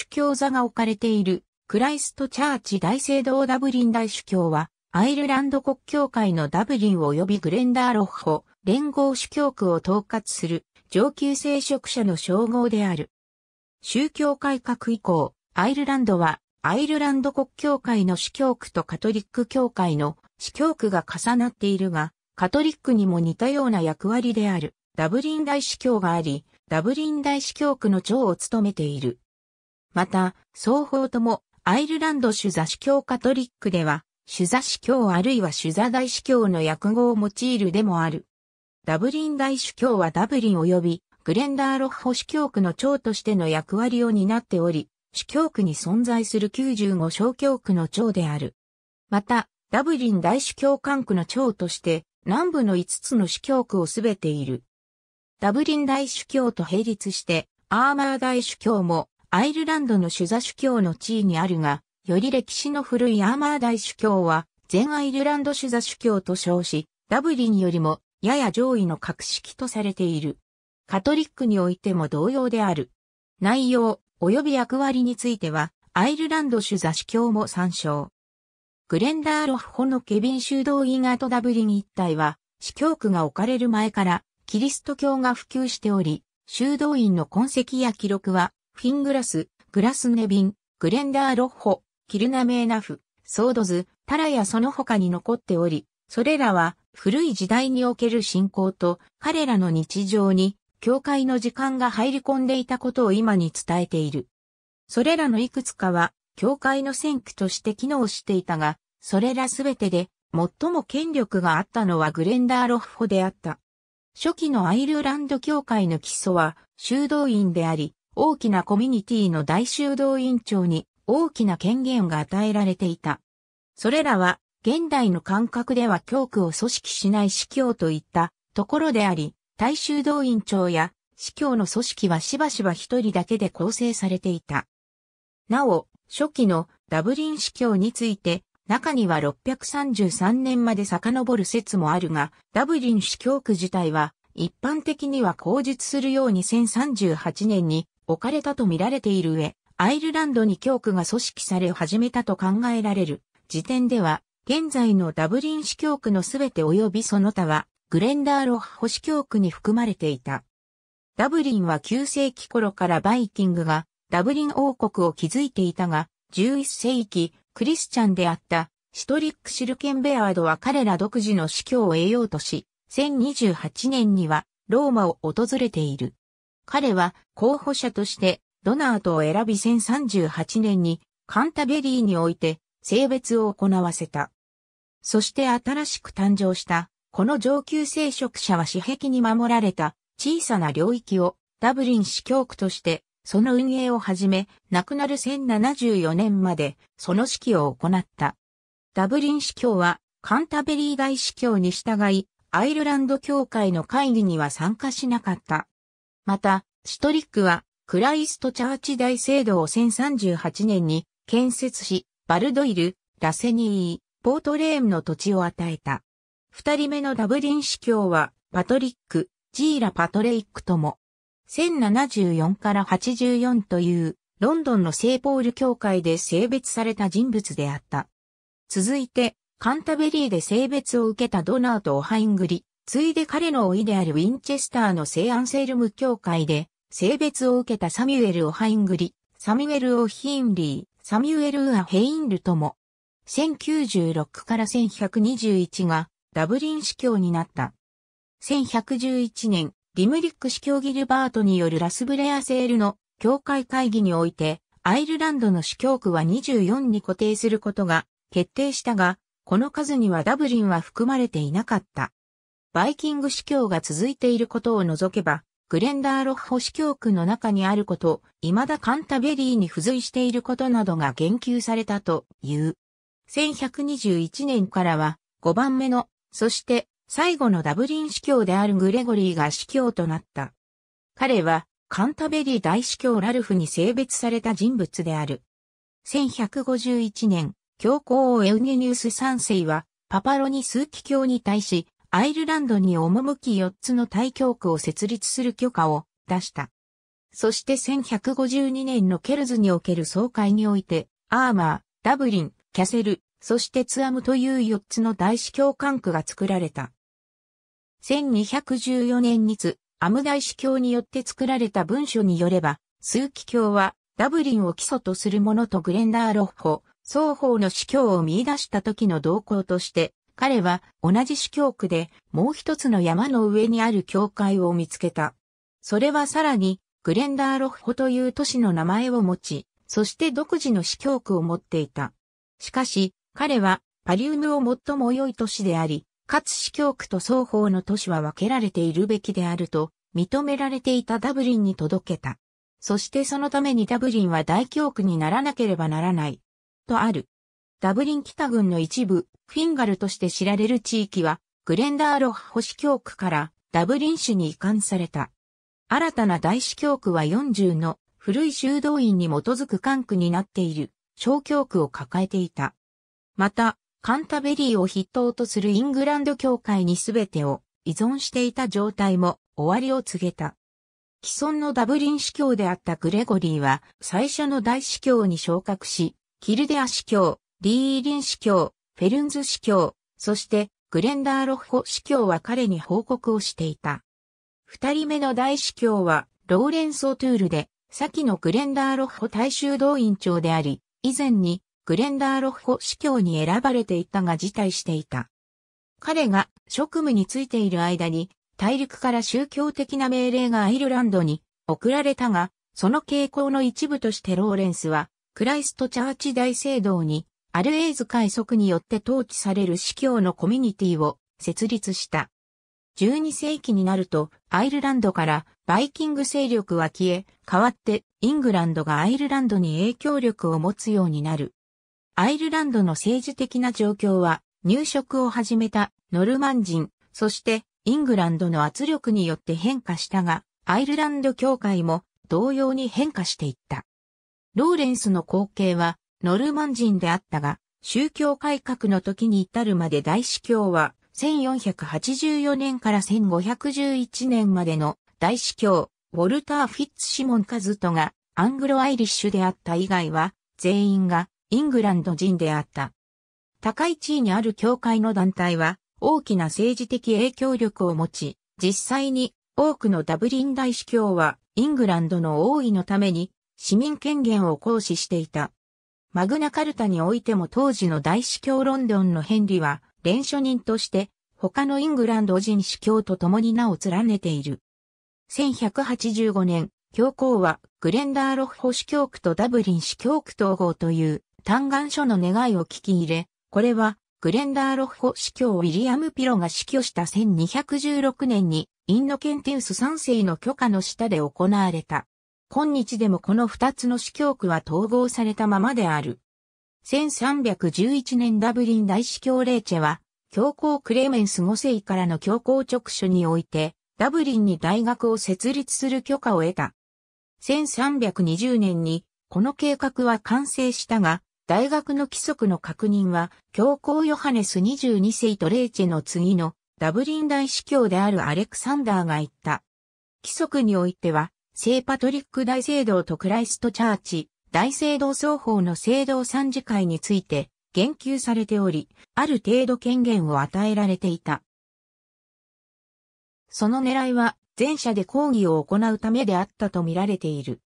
主教座が置かれているクライストチャーチ大聖堂ダブリン大主教は、アイルランド国教会のダブリン及びグレンダーロッホ連合主教区を統括する上級聖職者の称号である。宗教改革以降、アイルランドはアイルランド国教会の主教区とカトリック教会の主教区が重なっているが、カトリックにも似たような役割であるダブリン大司教があり、ダブリン大司教区の長を務めている。また、双方ともアイルランド主座司教カトリックでは、主座司教あるいは主座大司教の訳語を用いるでもある。ダブリン大主教はダブリン及びグレンダーロッホ主教区の長としての役割を担っており、主教区に存在する95小教区の長である。また、ダブリン大主教管区の長として、南部の5つの主教区をすべている。ダブリン大主教と並立して、アーマー大主教もアイルランドのシュザ主教の地位にあるが、より歴史の古いアーマー大主教は、全アイルランドシュザ主教と称し、ダブリンよりも、やや上位の格式とされている。カトリックにおいても同様である。内容、及び役割については、アイルランド主座主教も参照。グレンダーロフホのケビン修道院跡ダブリン一帯は、司教区が置かれる前から、キリスト教が普及しており、修道院の痕跡や記録は、フィングラス、グラスネビン、グレンダーロッホ、キルナメーナフ、ソードズ、タラやその他に残っており、それらは古い時代における信仰と彼らの日常に教会の時間が入り込んでいたことを今に伝えている。それらのいくつかは教会の選挙として機能していたが、それらすべてで最も権力があったのはグレンダーロッホであった。初期のアイルランド教会の基礎は修道院であり、大きなコミュニティの大修道院長に大きな権限が与えられていた。それらは、現代の感覚では教区を組織しない司教といったところであり、大修道院長や司教の組織はしばしば一人だけで構成されていた。なお、初期のダブリン司教について、中には633年まで遡る説もあるが、ダブリン司教区自体は一般的には口述するように1038年に置かれたと見られている上、アイルランドに教区が組織され始めたと考えられる時点では、現在のダブリン市教区のすべて及びその他は、グレンダーロッホ市教区に含まれていた。ダブリンは9世紀頃からバイキングがダブリン王国を築いていたが、11世紀、クリスチャンであったシトリック・シルケンベアードは彼ら独自の司教を得ようとし、1028年にはローマを訪れている。彼は候補者としてドナートを選び1038年にカンタベリーにおいて性別を行わせた。そして新しく誕生したこの上級聖職者は私壁に守られた小さな領域をダブリン司教区としてその運営をはじめ亡くなる1074年までその指揮を行った。ダブリン司教はカンタベリー大司教に従いアイルランド教会の会議には参加しなかった。また、シュトリックは、クライストチャーチ大聖堂を1038年に建設し、バルドイル、ラセニー、ポートレームの土地を与えた。二人目のダブリン司教は、パトリック、ジーラ・パトレイックとも、1074から84という、ロンドンの聖ポール教会で性別された人物であった。続いて、カンタベリーで性別を受けたドナーとオハイングリ、ついで彼の甥であるウィンチェスターの聖アンセルム教会で、性別を受けたサミュエル・オハイングリ、サミュエル・オヒンリー、サミュエル・ウア・ヘインルとも、1096から1121がダブリン司教になった。1111年、リムリック司教ギルバートによるラスブレアセールの教会会議において、アイルランドの司教区は24に固定することが決定したが、この数にはダブリンは含まれていなかった。バイキング司教が続いていることを除けば、グレンダーロッホ司教区の中にあること、未だカンタベリーに付随していることなどが言及されたという。1121年からは5番目の、そして最後のダブリン司教であるグレゴリーが司教となった。彼はカンタベリー大司教ラルフに性別された人物である。1151年、教皇エウゲニウス3世はパパロニス奇キ教に対しアイルランドに赴き4つの大教区を設立する許可を出した。そして1152年のケルズにおける総会において、アーマー、ダブリン、キャセル、そしてツアムという4つの大司教管区が作られた。1214年にツ、アム大司教によって作られた文書によれば、数奇教はダブリンを基礎とするものとグレンダーロッホ、双方の司教を見出した時の動向として、彼は同じ主教区でもう一つの山の上にある教会を見つけた。それはさらにグレンダーロッホという都市の名前を持ち、そして独自の司教区を持っていた。しかし、彼はパリウムを最も良い都市であり、かつ司教区と双方の都市は分けられているべきであると認められていたダブリンに届けた。そしてそのためにダブリンは大教区にならなければならない。とある。ダブリン北軍の一部、フィンガルとして知られる地域は、グレンダーロッ保守教区からダブリン市に移管された。新たな大司教区は40の古い修道院に基づく管区になっている小教区を抱えていた。また、カンタベリーを筆頭とするイングランド教会に全てを依存していた状態も終わりを告げた。既存のダブリン司教であったグレゴリーは最初の大司教に昇格し、キルデア司教、リーリン司教、フェルンズ司教、そしてグレンダーロッホ司教は彼に報告をしていた。二人目の大司教はローレンソ・トゥールで、先のグレンダーロッホ大衆動員長であり、以前にグレンダーロッホ司教に選ばれていたが辞退していた。彼が職務についている間に、大陸から宗教的な命令がアイルランドに送られたが、その傾向の一部としてローレンスは、クライストチャーチ大聖堂にアルエイズ海速によって統治される司教のコミュニティを設立した。12世紀になると、アイルランドからバイキング勢力は消え、代わってイングランドがアイルランドに影響力を持つようになる。アイルランドの政治的な状況は、入植を始めたノルマン人、そしてイングランドの圧力によって変化したが、アイルランド教会も同様に変化していった。ローレンスの光景はノルマン人であったが、宗教改革の時に至るまで大司教は、1484年から1511年までの大司教、ウォルター・フィッツ・シモン・カズトがアングロ・アイリッシュであった以外は、全員がイングランド人であった。高い地位にある教会の団体は、大きな政治的影響力を持ち、実際に多くのダブリン大司教は、イングランドの王位のために市民権限を行使していた。マグナカルタにおいても当時の大司教ロンドンのヘンリは、連署人として、他のイングランド人司教と共に名を連ねている。1185年、教皇は、グレンダーロッホ司教区とダブリン司教区統合という、嘆願書の願いを聞き入れ、これは、グレンダーロッホ司教ウィリアム・ピロが死去した1216年に、インノケンテウス3世の許可の下で行われた。今日でもこの二つの司教区は統合されたままである。1311年ダブリン大司教レーチェは、教皇クレメンス5世からの教皇直書において、ダブリンに大学を設立する許可を得た。1320年に、この計画は完成したが、大学の規則の確認は、教皇ヨハネス22世とレーチェの次の、ダブリン大司教であるアレクサンダーが言った。規則においては、聖パトリック大聖堂とクライストチャーチ、大聖堂双方の聖堂参事会について言及されており、ある程度権限を与えられていた。その狙いは、前者で抗議を行うためであったと見られている。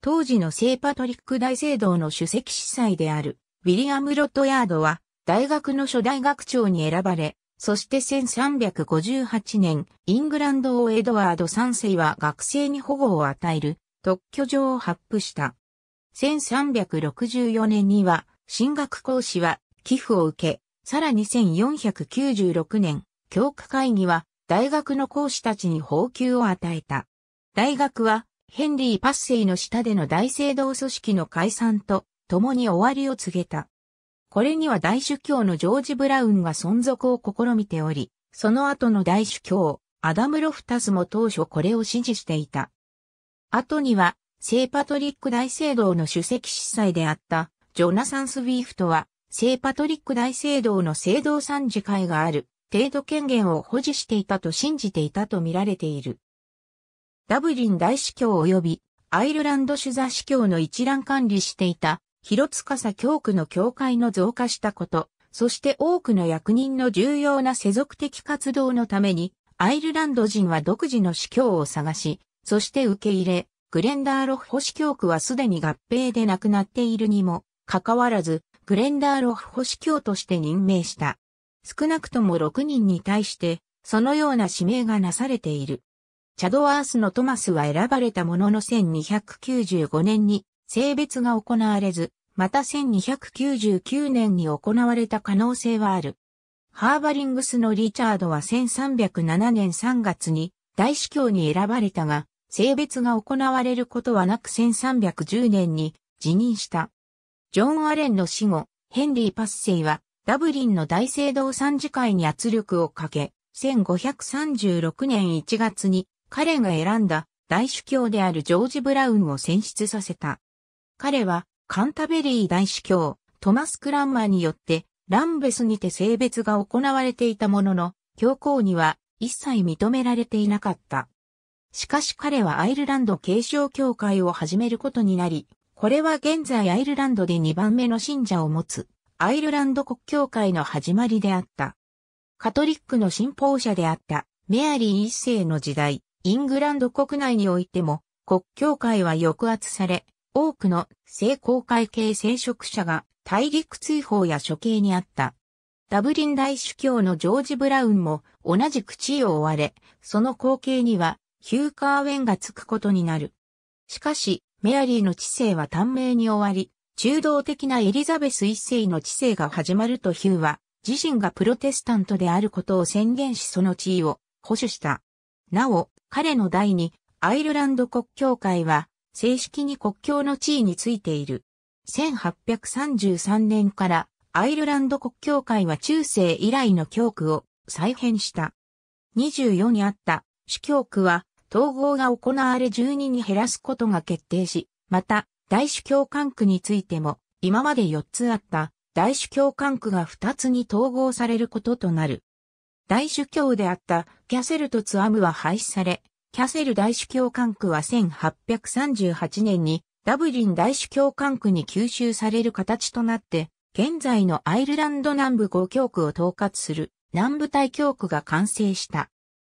当時の聖パトリック大聖堂の主席司祭である、ウィリアム・ロッドヤードは、大学の初代学長に選ばれ、そして1358年、イングランド王エドワード3世は学生に保護を与える特許状を発布した。1364年には、進学講師は寄付を受け、さらに1496年、教区会議は大学の講師たちに報給を与えた。大学は、ヘンリー・パッセイの下での大聖堂組織の解散と、共に終わりを告げた。これには大主教のジョージ・ブラウンが存続を試みており、その後の大主教、アダム・ロフタスも当初これを支持していた。後には、聖パトリック大聖堂の主席司祭であったジョナサン・スウィーフトは、聖パトリック大聖堂の聖堂参事会がある程度権限を保持していたと信じていたと見られている。ダブリン大司教及びアイルランド主座司教の一覧管理していた広司教区の教会の増加したこと、そして多くの役人の重要な世俗的活動のために、アイルランド人は独自の司教を探し、そして受け入れ、グレンダーロフ保守教区はすでに合併で亡くなっているにも、かかわらず、グレンダーロフ保守教として任命した。少なくとも6人に対して、そのような指名がなされている。チャドワースのトマスは選ばれたものの1295年に性別が行われず、また1299年に行われた可能性はある。ハーバリングスのリチャードは1307年3月に大司教に選ばれたが、性別が行われることはなく1310年に辞任した。ジョン・アレンの死後、ヘンリー・パッセイはダブリンの大聖堂参事会に圧力をかけ、1536年1月に彼が選んだ大主教であるジョージ・ブラウンを選出させた。彼はカンタベリー大司教、トマス・クランマーによって、ランベスにて性別が行われていたものの、教皇には一切認められていなかった。しかし彼はアイルランド継承教会を始めることになり、これは現在アイルランドで2番目の信者を持つ、アイルランド国教会の始まりであった。カトリックの信奉者であった、メアリー一世の時代、イングランド国内においても、国教会は抑圧され、多くの性交界系聖職者が大陸追放や処刑にあった。ダブリン大主教のジョージ・ブラウンも同じく地位を追われ、その後継にはヒュー・カーウェンがつくことになる。しかし、メアリーの知性は短命に終わり、中道的なエリザベス一世の知性が始まるとヒューは、自身がプロテスタントであることを宣言しその地位を保守した。なお、彼の代にアイルランド国教会は正式に国境の地位についている。1833年からアイルランド国教会は中世以来の教区を再編した。24にあった主教区は統合が行われ12に減らすことが決定し、また大主教管区についても今まで4つあった大主教管区が2つに統合されることとなる。大主教であったキャセルとツアムは廃止され、キャセル大主教管区は1838年にダブリン大主教管区に吸収される形となって、現在のアイルランド南部5教区を統括する南部大教区が完成した。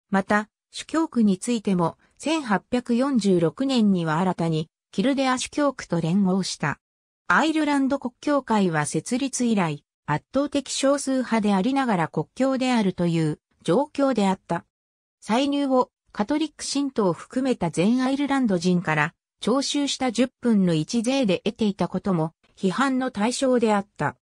また、主教区についても1846年には新たにキルデア主教区と連合した。アイルランド国教会は設立以来、圧倒的少数派でありながら国教であるという状況であった。歳入をカトリック信徒を含めた全アイルランド人から徴収した10分の1税で得ていたことも批判の対象であった。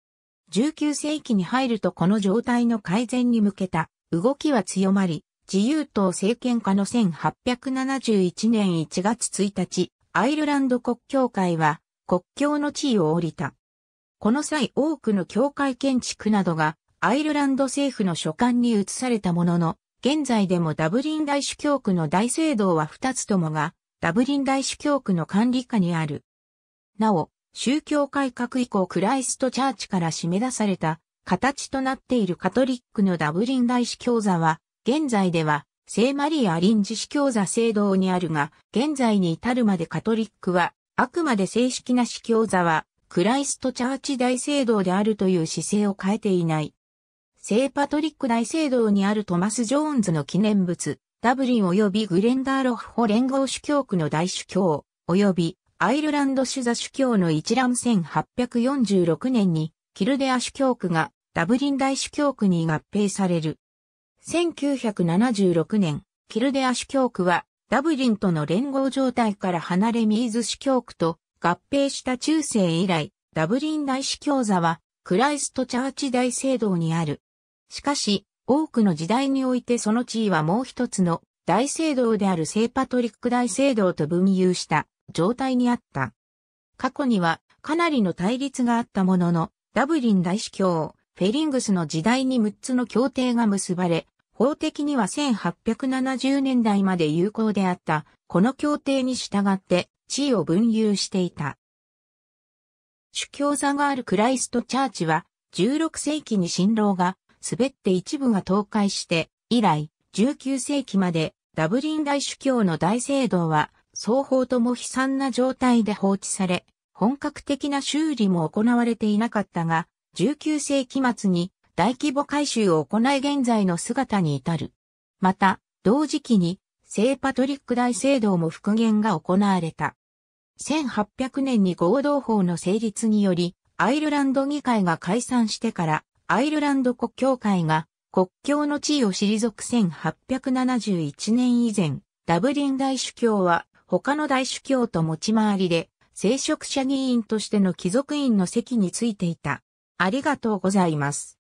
19世紀に入るとこの状態の改善に向けた動きは強まり、自由党政権下の1871年1月1日、アイルランド国教会は国境の地位を降りた。この際多くの教会建築などがアイルランド政府の所管に移されたものの、現在でもダブリン大主教区の大聖堂は二つともが、ダブリン大主教区の管理下にある。なお、宗教改革以降クライストチャーチから締め出された形となっているカトリックのダブリン大主教座は、現在では聖マリア臨時主教座聖堂にあるが、現在に至るまでカトリックは、あくまで正式な主教座は、クライストチャーチ大聖堂であるという姿勢を変えていない。聖パトリック大聖堂にあるトマス・ジョーンズの記念物、ダブリン及びグレンダーロフホ連合主教区の大主教、及びアイルランド主座主教の一覧1846年に、キルデア主教区がダブリン大主教区に合併される。1976年、キルデア主教区はダブリンとの連合状態から離れミーズ主教区と合併した中世以来、ダブリン大主教座はクライストチャーチ大聖堂にあるしかし、多くの時代においてその地位はもう一つの大聖堂である聖パトリック大聖堂と分有した状態にあった。過去にはかなりの対立があったものの、ダブリン大司教、フェリングスの時代に6つの協定が結ばれ、法的には1870年代まで有効であった、この協定に従って地位を分有していた。主教座があるクライストチャーチは、16世紀に新郎が滑って一部が倒壊して、以来、19世紀までダブリン大主教の大聖堂は、双方とも悲惨な状態で放置され、本格的な修理も行われていなかったが、19世紀末に大規模改修を行い現在の姿に至る。また、同時期に、聖パトリック大聖堂も復元が行われた。1800年に合同法の成立により、アイルランド議会が解散してから、アイルランド国教会が国境の地位を退く1871年以前、ダブリン大主教は他の大主教と持ち回りで、聖職者議員としての貴族院の席についていた。ありがとうございます。